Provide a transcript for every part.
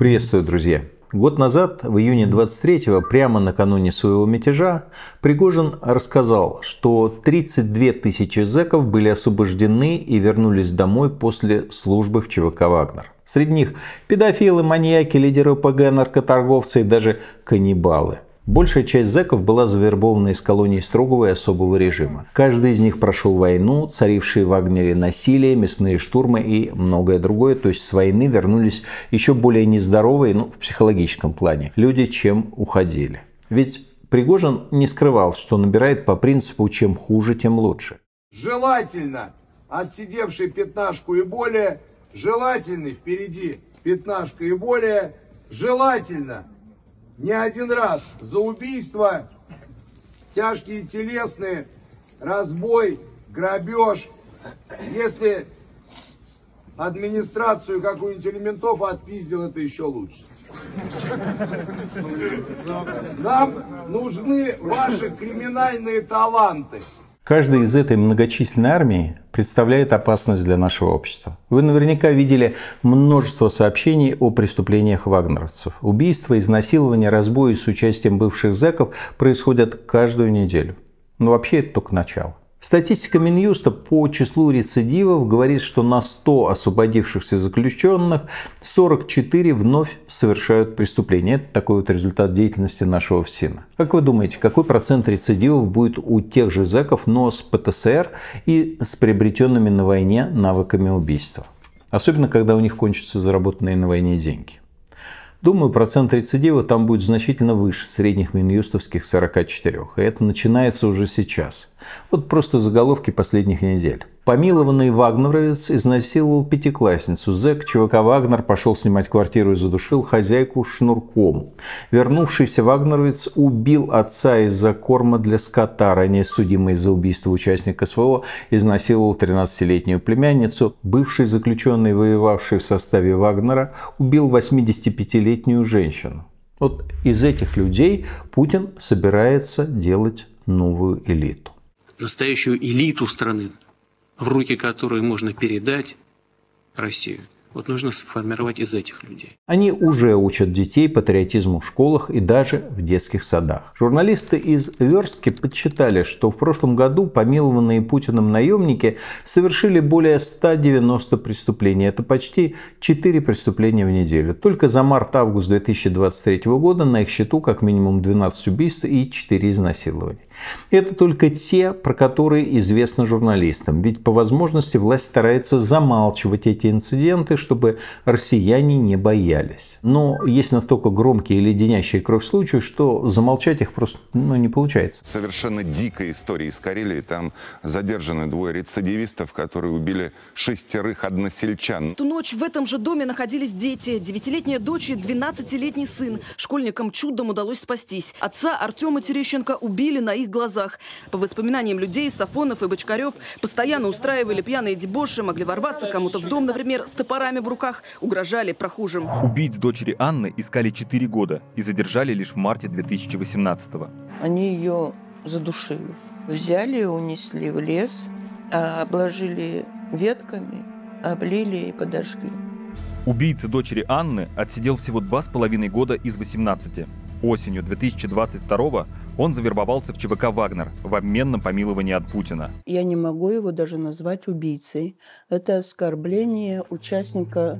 Приветствую, друзья! Год назад, в июне 23-го, прямо накануне своего мятежа, Пригожин рассказал, что 32 тысячи зэков были освобождены и вернулись домой после службы в ЧВК «Вагнер». Среди них педофилы, маньяки, лидеры ПГ, наркоторговцы и даже каннибалы – Большая часть зэков была завербована из колоний строгого и особого режима. Каждый из них прошел войну, царившие в Вагнере насилие, мясные штурмы и многое другое. То есть с войны вернулись еще более нездоровые, ну, в психологическом плане, люди, чем уходили. Ведь Пригожин не скрывал, что набирает по принципу «чем хуже, тем лучше». Желательно, отсидевший пятнашку и более, желательный впереди пятнашка и более, желательно – не один раз за убийства, тяжкие телесные, разбой, грабеж. Если администрацию какую-нибудь элементов отпиздил, это еще лучше. Нам нужны ваши криминальные таланты. Каждая из этой многочисленной армии представляет опасность для нашего общества. Вы наверняка видели множество сообщений о преступлениях вагнеровцев. Убийства, изнасилования, разбои с участием бывших зэков происходят каждую неделю. Но вообще это только начало. Статистика Минюста по числу рецидивов говорит, что на 100 освободившихся заключенных 44 вновь совершают преступление. Это такой вот результат деятельности нашего ФСИНа. Как вы думаете, какой процент рецидивов будет у тех же зэков, но с ПТСР и с приобретенными на войне навыками убийства? Особенно, когда у них кончатся заработанные на войне деньги. Думаю, процент рецидива там будет значительно выше средних минюстовских 44. И это начинается уже сейчас. Вот просто заголовки последних недель. Помилованный вагнеровец изнасиловал пятиклассницу. Зэк ЧВК «Вагнер» пошел снимать квартиру и задушил хозяйку шнурком. Вернувшийся вагнеровец убил отца из-за корма для скота, ранее судимый за убийство участника СВО, изнасиловал 13-летнюю племянницу. Бывший заключенный, воевавший в составе «Вагнера», убил 85-летнюю женщину. Вот из этих людей Путин собирается делать новую элиту. Настоящую элиту страны, в руки которой можно передать Россию. Вот нужно сформировать из этих людей. Они уже учат детей патриотизму в школах и даже в детских садах. Журналисты из Верстки подсчитали, что в прошлом году помилованные Путиным наемники совершили более 190 преступлений. Это почти 4 преступления в неделю. Только за март-август 2023 года на их счету как минимум 12 убийств и 4 изнасилования. Это только те, про которые известно журналистам. Ведь по возможности власть старается замалчивать эти инциденты, чтобы россияне не боялись. Но есть настолько громкие и леденящие кровь случаи, что замолчать их просто ну, не получается. Совершенно дикая история из Карелии. Там задержаны двое рецидивистов, которые убили шестерых односельчан. Ту ночь в этом же доме находились дети. Девятилетняя дочь и 12-летний сын. Школьникам чудом удалось спастись. Отца Артема Терещенко убили на их их глазах. По воспоминаниям людей, Сафонов и Бочкарев постоянно устраивали пьяные дебоши, могли ворваться кому-то в дом, например, с топорами в руках, угрожали прохожим. Убийц дочери Анны искали 4 года и задержали лишь в марте 2018-го. Они ее задушили. Взяли, унесли в лес, а обложили ветками, облили и подожгли. Убийца дочери Анны отсидел всего два с половиной года из 18. Осенью 2022 он завербовался в ЧВК «Вагнер» в обмен на помилование от Путина. Я не могу его даже назвать убийцей. Это оскорбление участника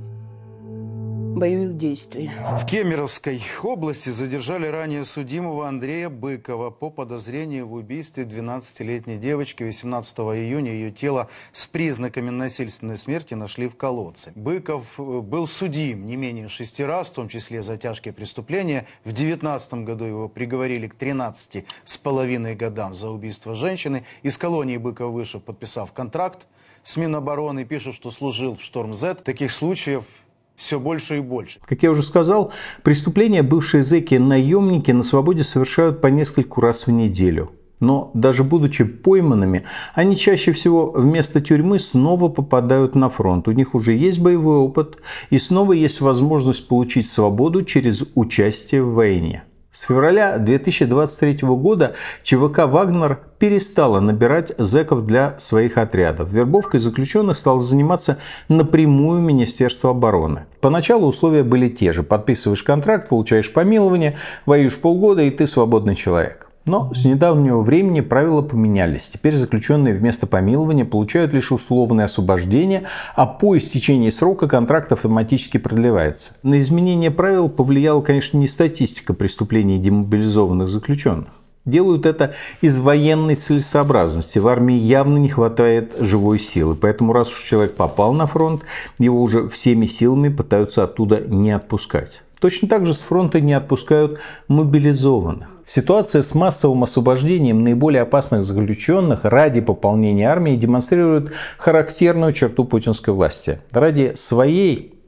боевых действий. В Кемеровской области задержали ранее судимого Андрея Быкова по подозрению в убийстве 12-летней девочки. 18 июня ее тело с признаками насильственной смерти нашли в колодце. Быков э, был судим не менее шести раз, в том числе за тяжкие преступления. В 2019 году его приговорили к 13 с половиной годам за убийство женщины. Из колонии Быков вышел, подписав контракт с Минобороны, пишет, что служил в «Шторм-З». Таких случаев все больше и больше. Как я уже сказал, преступления бывшие зэки-наемники на свободе совершают по нескольку раз в неделю. Но даже будучи пойманными, они чаще всего вместо тюрьмы снова попадают на фронт. У них уже есть боевой опыт и снова есть возможность получить свободу через участие в войне. С февраля 2023 года ЧВК «Вагнер» перестала набирать зеков для своих отрядов. Вербовкой заключенных стало заниматься напрямую Министерство обороны. Поначалу условия были те же. Подписываешь контракт, получаешь помилование, воюешь полгода и ты свободный человек. Но с недавнего времени правила поменялись. Теперь заключенные вместо помилования получают лишь условное освобождение, а по истечении срока контракт автоматически продлевается. На изменение правил повлияла, конечно, не статистика преступлений демобилизованных заключенных. Делают это из военной целесообразности. В армии явно не хватает живой силы. Поэтому раз уж человек попал на фронт, его уже всеми силами пытаются оттуда не отпускать. Точно так же с фронта не отпускают мобилизованных. Ситуация с массовым освобождением наиболее опасных заключенных ради пополнения армии демонстрирует характерную черту путинской власти. Ради своей,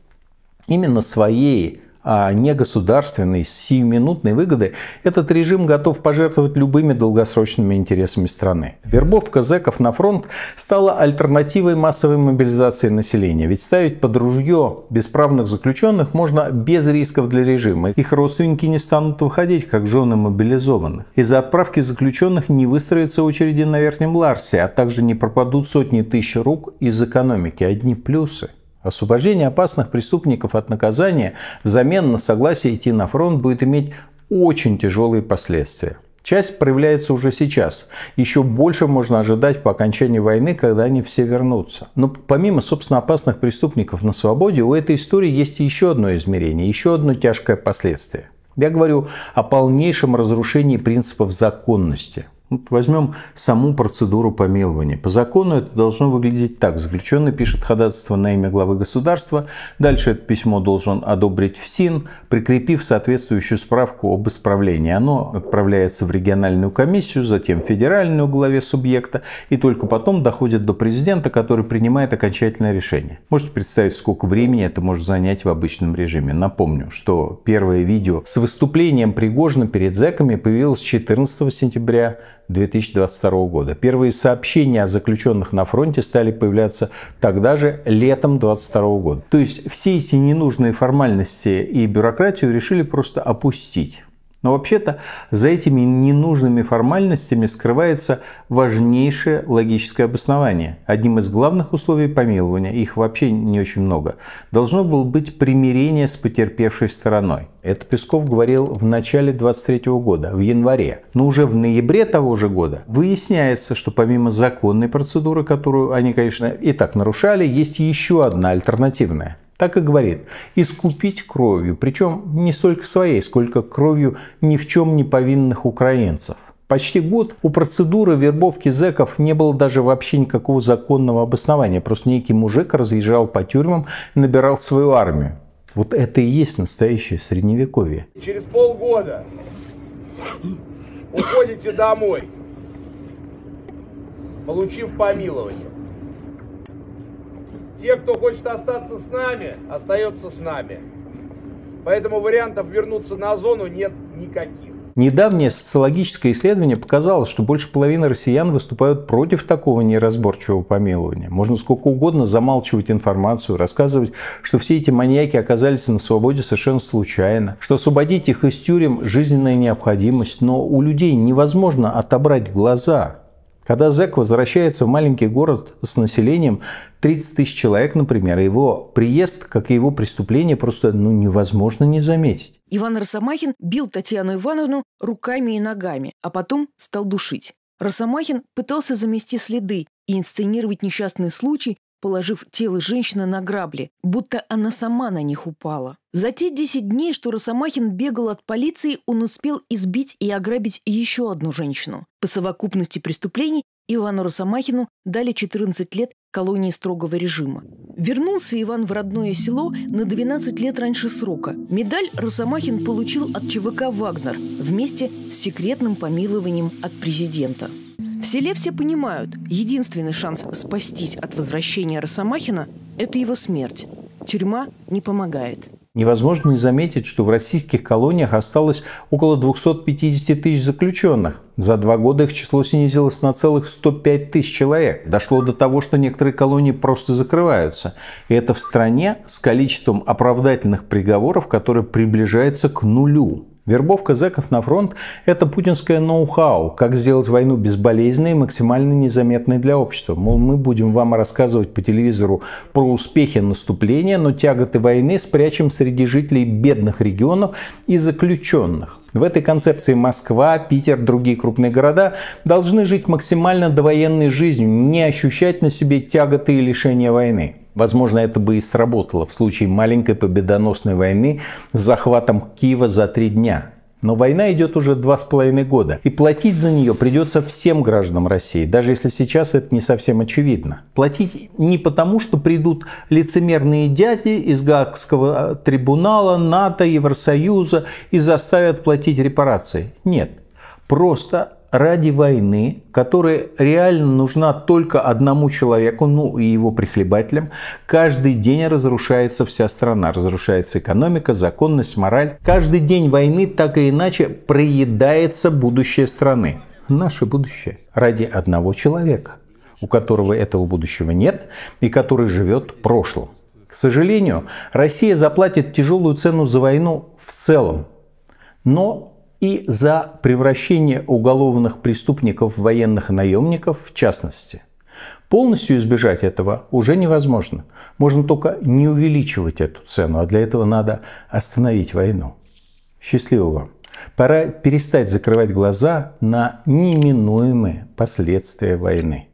именно своей а не государственной сиюминутной выгоды, этот режим готов пожертвовать любыми долгосрочными интересами страны. Вербовка зэков на фронт стала альтернативой массовой мобилизации населения, ведь ставить под ружье бесправных заключенных можно без рисков для режима. Их родственники не станут выходить, как жены мобилизованных. Из-за отправки заключенных не выстроятся очереди на Верхнем Ларсе, а также не пропадут сотни тысяч рук из экономики. Одни плюсы. Освобождение опасных преступников от наказания взамен на согласие идти на фронт будет иметь очень тяжелые последствия. Часть проявляется уже сейчас. Еще больше можно ожидать по окончании войны, когда они все вернутся. Но помимо, собственно, опасных преступников на свободе, у этой истории есть еще одно измерение, еще одно тяжкое последствие. Я говорю о полнейшем разрушении принципов законности. Вот ну, возьмем саму процедуру помилования. По закону это должно выглядеть так. Заключенный пишет ходатайство на имя главы государства. Дальше это письмо должен одобрить в СИН, прикрепив соответствующую справку об исправлении. Оно отправляется в региональную комиссию, затем в федеральную главе субъекта и только потом доходит до президента, который принимает окончательное решение. Можете представить, сколько времени это может занять в обычном режиме. Напомню, что первое видео с выступлением Пригожина перед зэками появилось 14 сентября 2022 года. Первые сообщения о заключенных на фронте стали появляться тогда же, летом 2022 года. То есть все эти ненужные формальности и бюрократию решили просто опустить. Но вообще-то за этими ненужными формальностями скрывается важнейшее логическое обоснование. Одним из главных условий помилования, их вообще не очень много, должно было быть примирение с потерпевшей стороной. Это Песков говорил в начале 23 года, в январе. Но уже в ноябре того же года выясняется, что помимо законной процедуры, которую они, конечно, и так нарушали, есть еще одна альтернативная так и говорит, искупить кровью, причем не столько своей, сколько кровью ни в чем не повинных украинцев. Почти год у процедуры вербовки зэков не было даже вообще никакого законного обоснования. Просто некий мужик разъезжал по тюрьмам, набирал свою армию. Вот это и есть настоящее средневековье. Через полгода уходите домой, получив помилование. Те, кто хочет остаться с нами, остается с нами. Поэтому вариантов вернуться на зону нет никаких. Недавнее социологическое исследование показало, что больше половины россиян выступают против такого неразборчивого помилования. Можно сколько угодно замалчивать информацию, рассказывать, что все эти маньяки оказались на свободе совершенно случайно, что освободить их из тюрем – жизненная необходимость, но у людей невозможно отобрать глаза когда зэк возвращается в маленький город с населением 30 тысяч человек, например, его приезд, как и его преступление, просто ну, невозможно не заметить. Иван Росомахин бил Татьяну Ивановну руками и ногами, а потом стал душить. Росомахин пытался замести следы и инсценировать несчастный случай, положив тело женщины на грабли, будто она сама на них упала. За те 10 дней, что Росомахин бегал от полиции, он успел избить и ограбить еще одну женщину. По совокупности преступлений Ивану Росомахину дали 14 лет колонии строгого режима. Вернулся Иван в родное село на 12 лет раньше срока. Медаль Росомахин получил от ЧВК «Вагнер» вместе с секретным помилованием от президента. В селе все понимают, единственный шанс спастись от возвращения Росомахина – это его смерть. Тюрьма не помогает. Невозможно не заметить, что в российских колониях осталось около 250 тысяч заключенных. За два года их число снизилось на целых 105 тысяч человек. Дошло до того, что некоторые колонии просто закрываются. И это в стране с количеством оправдательных приговоров, которое приближается к нулю. Вербовка зэков на фронт – это путинское ноу-хау, как сделать войну безболезненной и максимально незаметной для общества. Мол, мы будем вам рассказывать по телевизору про успехи наступления, но тяготы войны спрячем среди жителей бедных регионов и заключенных. В этой концепции Москва, Питер, другие крупные города должны жить максимально довоенной жизнью, не ощущать на себе тяготы и лишения войны. Возможно, это бы и сработало в случае маленькой победоносной войны с захватом Киева за три дня. Но война идет уже два с половиной года, и платить за нее придется всем гражданам России, даже если сейчас это не совсем очевидно. Платить не потому, что придут лицемерные дяди из Гаагского э, трибунала, НАТО, Евросоюза и заставят платить репарации. Нет, просто ради войны, которая реально нужна только одному человеку, ну и его прихлебателям, каждый день разрушается вся страна, разрушается экономика, законность, мораль. Каждый день войны так и иначе проедается будущее страны. Наше будущее ради одного человека, у которого этого будущего нет и который живет прошлым. К сожалению, Россия заплатит тяжелую цену за войну в целом, но и за превращение уголовных преступников в военных наемников в частности. Полностью избежать этого уже невозможно. Можно только не увеличивать эту цену, а для этого надо остановить войну. Счастливо вам! Пора перестать закрывать глаза на неминуемые последствия войны.